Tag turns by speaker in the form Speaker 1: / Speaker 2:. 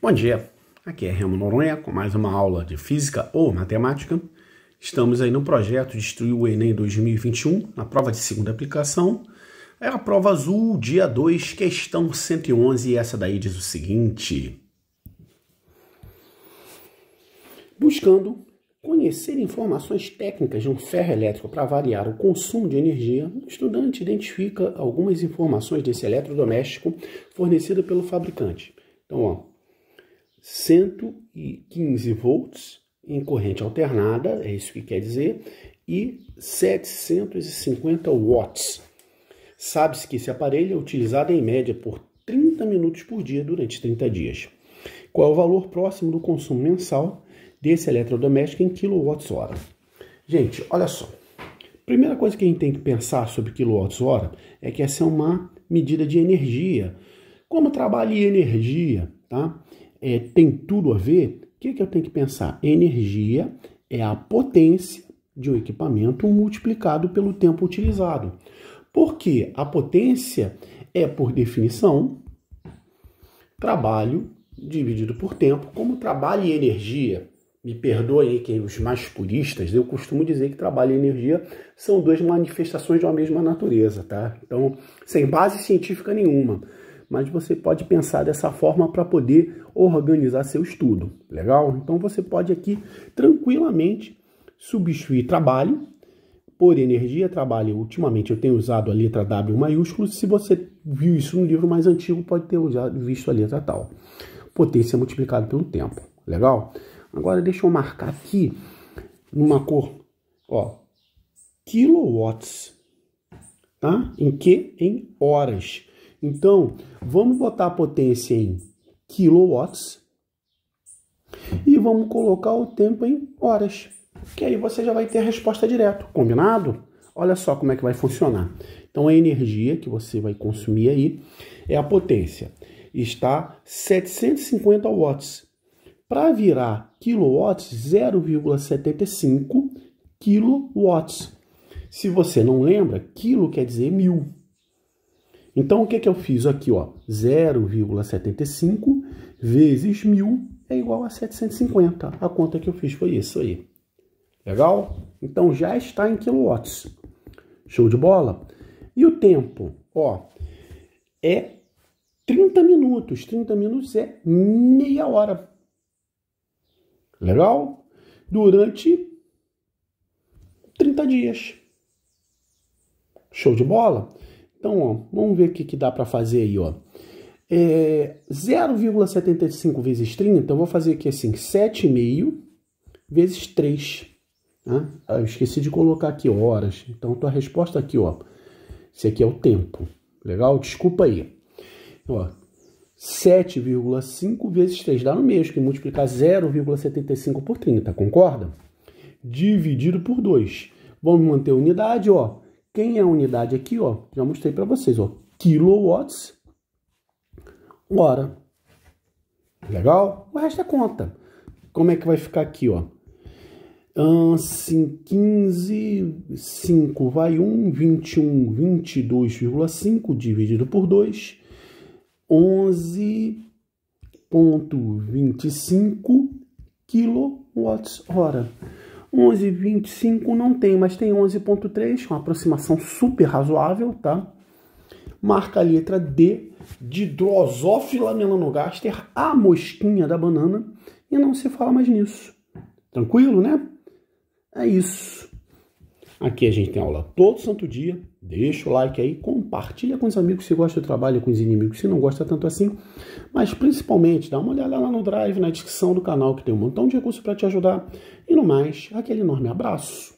Speaker 1: Bom dia, aqui é Remo Noronha com mais uma aula de Física ou Matemática. Estamos aí no projeto Destruir o Enem 2021, na prova de segunda aplicação. É a prova azul, dia 2, questão 111, e essa daí diz o seguinte. Buscando conhecer informações técnicas de um ferro elétrico para avaliar o consumo de energia, o estudante identifica algumas informações desse eletrodoméstico fornecido pelo fabricante. Então, ó, 115 volts em corrente alternada, é isso que quer dizer, e 750 watts. Sabe-se que esse aparelho é utilizado em média por 30 minutos por dia durante 30 dias. Qual é o valor próximo do consumo mensal desse eletrodoméstico em quilowatts-hora? Gente, olha só. Primeira coisa que a gente tem que pensar sobre quilowatts-hora é que essa é uma medida de energia. Como trabalha energia, tá? é, tem tudo a ver, o que, que eu tenho que pensar? Energia é a potência de um equipamento multiplicado pelo tempo utilizado. Porque a potência é, por definição, trabalho dividido por tempo, como trabalho e energia. Me perdoem quem os mais puristas, eu costumo dizer que trabalho e energia são duas manifestações de uma mesma natureza, tá? Então, sem base científica nenhuma mas você pode pensar dessa forma para poder organizar seu estudo. Legal? Então você pode aqui tranquilamente substituir trabalho por energia, trabalho. Ultimamente eu tenho usado a letra W maiúsculo. Se você viu isso no livro mais antigo, pode ter usado, visto a letra tal. Potência multiplicada pelo tempo. Legal? Agora deixa eu marcar aqui numa cor, ó, kilowatts, tá? Em que? Em horas. Então, vamos botar a potência em quilowatts e vamos colocar o tempo em horas, que aí você já vai ter a resposta direto, combinado? Olha só como é que vai funcionar. Então, a energia que você vai consumir aí é a potência. Está 750 watts. Para virar quilowatts, 0,75 quilowatts. Se você não lembra, quilo quer dizer mil. Então, o que, é que eu fiz aqui? 0,75 vezes 1.000 é igual a 750. A conta que eu fiz foi isso aí. Legal? Então, já está em quilowatts. Show de bola? E o tempo? Ó, é 30 minutos. 30 minutos é meia hora. Legal? Durante 30 dias. Show de bola? Então, ó, vamos ver o que, que dá para fazer aí, ó. É, 0,75 vezes 30, então eu vou fazer aqui assim, 7,5 vezes 3. Né? Ah, eu esqueci de colocar aqui horas. Então, a tua resposta aqui, ó. Esse aqui é o tempo. Legal? Desculpa aí. Ó, 7,5 vezes 3 dá no mesmo, que multiplicar 0,75 por 30, concorda? Dividido por 2. Vamos manter a unidade, ó. Quem é a unidade aqui, ó? Já mostrei para vocês, ó. Kilowatts hora. Legal? O resto é conta. Como é que vai ficar aqui, ó? Assim, 15, 5 vai 1, 21, 22,5 dividido por 2, 11,25 quilowatts hora. 11,25 não tem, mas tem 11,3, é uma aproximação super razoável, tá? Marca a letra D de Drosophila melanogaster, a mosquinha da banana, e não se fala mais nisso. Tranquilo, né? É isso. Aqui a gente tem aula todo santo dia. Deixa o like aí, compartilha com os amigos se gosta do trabalho, com os inimigos se não gosta tanto assim. Mas principalmente, dá uma olhada lá no Drive, na descrição do canal, que tem um montão de recursos para te ajudar. E no mais, aquele enorme abraço.